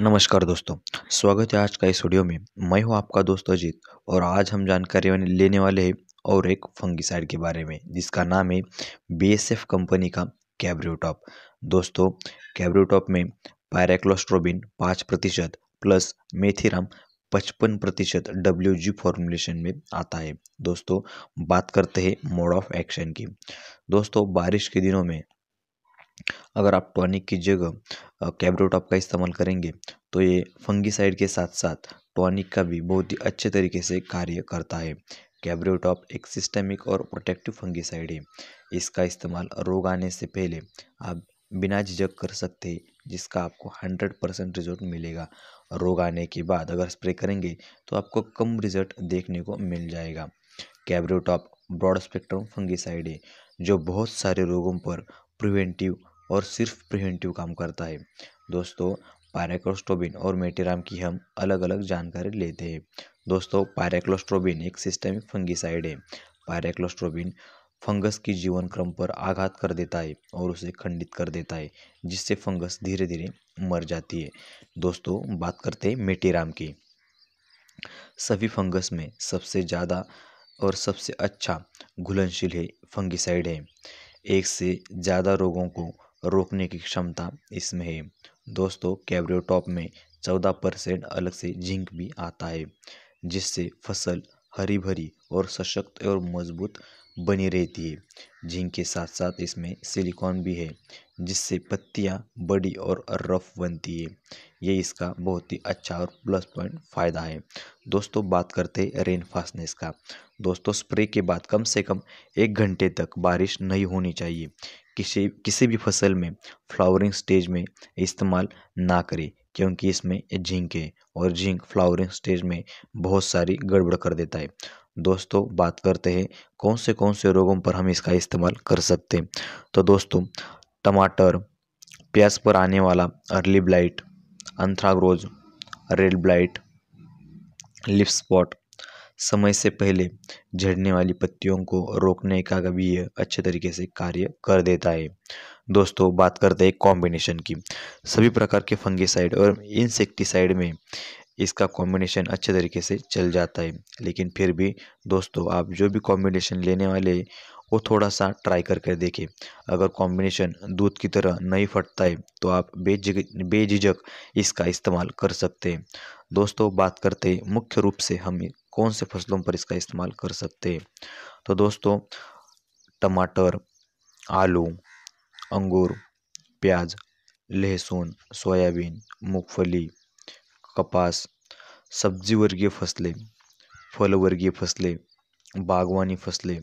नमस्कार दोस्तों स्वागत है आज का इस वीडियो में मैं हूं आपका दोस्त अजीत और आज हम जानकारी लेने वाले हैं और एक फंगिसाइड के बारे में जिसका नाम है बीएसएफ कंपनी का कैब्रियोटॉप दोस्तों कैब्रियोटॉप में पैराक्लोस्ट्रोबिन पाँच प्रतिशत प्लस मेथीराम पचपन प्रतिशत डब्ल्यू जी फॉर्मुलेशन में आता है दोस्तों बात करते हैं मोड ऑफ एक्शन की दोस्तों बारिश के दिनों में अगर आप टॉनिक की जगह कैबरोटॉप का इस्तेमाल करेंगे तो ये फंगीसाइड के साथ साथ टॉनिक का भी बहुत ही अच्छे तरीके से कार्य करता है कैबरेटॉप एक सिस्टमिक और प्रोटेक्टिव फंगिसाइड है इसका इस्तेमाल रोग आने से पहले आप बिना झिझक कर सकते हैं जिसका आपको हंड्रेड परसेंट रिजल्ट मिलेगा रोग आने के बाद अगर स्प्रे करेंगे तो आपको कम रिजल्ट देखने को मिल जाएगा कैबरेटॉप ब्रॉड स्पेक्ट्रम फंगीसाइड है जो बहुत सारे रोगों पर प्रिवेंटिव और सिर्फ प्रिवेंटिव काम करता है दोस्तों पायराक्लोस्ट्रोबिन और मेटेराम की हम अलग अलग जानकारी लेते हैं दोस्तों पायराक्लोस्ट्रोबिन एक सिस्टमिक फंगिसाइड है पायराक्लोस्ट्रोबिन फंगस की जीवन क्रम पर आघात कर देता है और उसे खंडित कर देता है जिससे फंगस धीरे धीरे मर जाती है दोस्तों बात करते हैं मेटेराम की सभी फंगस में सबसे ज़्यादा और सबसे अच्छा घुलनशील है फंगिसाइड है एक से ज़्यादा रोगों को रोकने की क्षमता इसमें है दोस्तों कैबरियो टॉप में चौदह परसेंट अलग से जिंक भी आता है जिससे फसल हरी भरी और सशक्त और मजबूत बनी रहती है जिंक के साथ साथ इसमें सिलिकॉन भी है जिससे पत्तियाँ बड़ी और रफ बनती है ये इसका बहुत ही अच्छा और प्लस पॉइंट फ़ायदा है दोस्तों बात करते हैं रेन फास्टनेस का दोस्तों स्प्रे के बाद कम से कम एक घंटे तक बारिश नहीं होनी चाहिए किसी किसी भी फसल में फ्लावरिंग स्टेज में इस्तेमाल ना करें क्योंकि इसमें जिंक है और जिंक फ्लावरिंग स्टेज में बहुत सारी गड़बड़ कर देता है दोस्तों बात करते हैं कौन से कौन से रोगों पर हम इसका इस्तेमाल कर सकते हैं तो दोस्तों टमाटर प्याज पर आने वाला early blight anthracnose red blight leaf spot समय से पहले झड़ने वाली पत्तियों को रोकने का भी यह अच्छे तरीके से कार्य कर देता है दोस्तों बात करते हैं कॉम्बिनेशन की सभी प्रकार के फंगिसाइड और इंसेक्टिसाइड में इसका कॉम्बिनेशन अच्छे तरीके से चल जाता है लेकिन फिर भी दोस्तों आप जो भी कॉम्बिनेशन लेने वाले वो थोड़ा सा ट्राई करके देखें अगर कॉम्बिनेशन दूध की तरह नहीं फटता है तो आप बेझिझक बेझिझक इसका इस्तेमाल कर सकते हैं दोस्तों बात करते हैं मुख्य रूप से हम कौन से फसलों पर इसका इस्तेमाल कर सकते हैं तो दोस्तों टमाटर आलू अंगूर प्याज लहसुन सोयाबीन मूंगफली कपास सब्जी वर्गीय फसलें फल वर्गीय फसलें बागवानी फसलें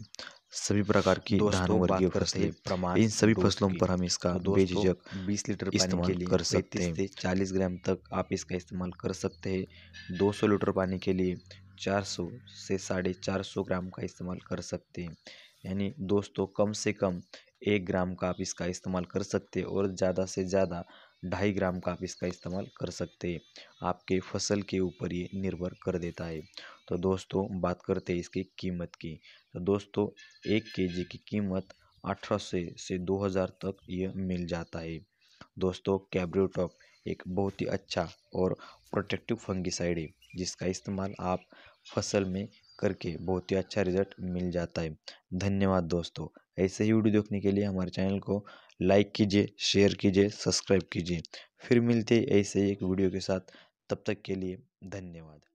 सभी प्रकार की वर्गीय फसलें प्रमाण इन सभी फसलों पर हम इसका तो बेझिझक 20 लीटर इस्तेमाल कर सकते हैं 40 ग्राम तक आप इसका इस्तेमाल कर सकते हैं 200 लीटर पानी के लिए चार सौ से साढ़े चार सौ ग्राम का इस्तेमाल कर सकते हैं यानी दोस्तों कम से कम एक ग्राम का आप इसका इस्तेमाल कर सकते हैं और ज़्यादा से ज़्यादा ढाई ग्राम का आप इसका इस्तेमाल कर सकते हैं आपके फसल के ऊपर ये निर्भर कर देता है तो दोस्तों बात करते हैं इसकी कीमत की तो दोस्तों एक केजी की कीमत अठारह से से दो हज़ार तक ये मिल जाता है दोस्तों कैब्रियोटॉप एक बहुत ही अच्छा और प्रोटेक्टिव फंगिसाइड है जिसका इस्तेमाल आप फसल में करके बहुत ही अच्छा रिज़ल्ट मिल जाता है धन्यवाद दोस्तों ऐसे ही वीडियो देखने के लिए हमारे चैनल को लाइक कीजिए शेयर कीजिए सब्सक्राइब कीजिए फिर मिलते ऐसे ही एक वीडियो के साथ तब तक के लिए धन्यवाद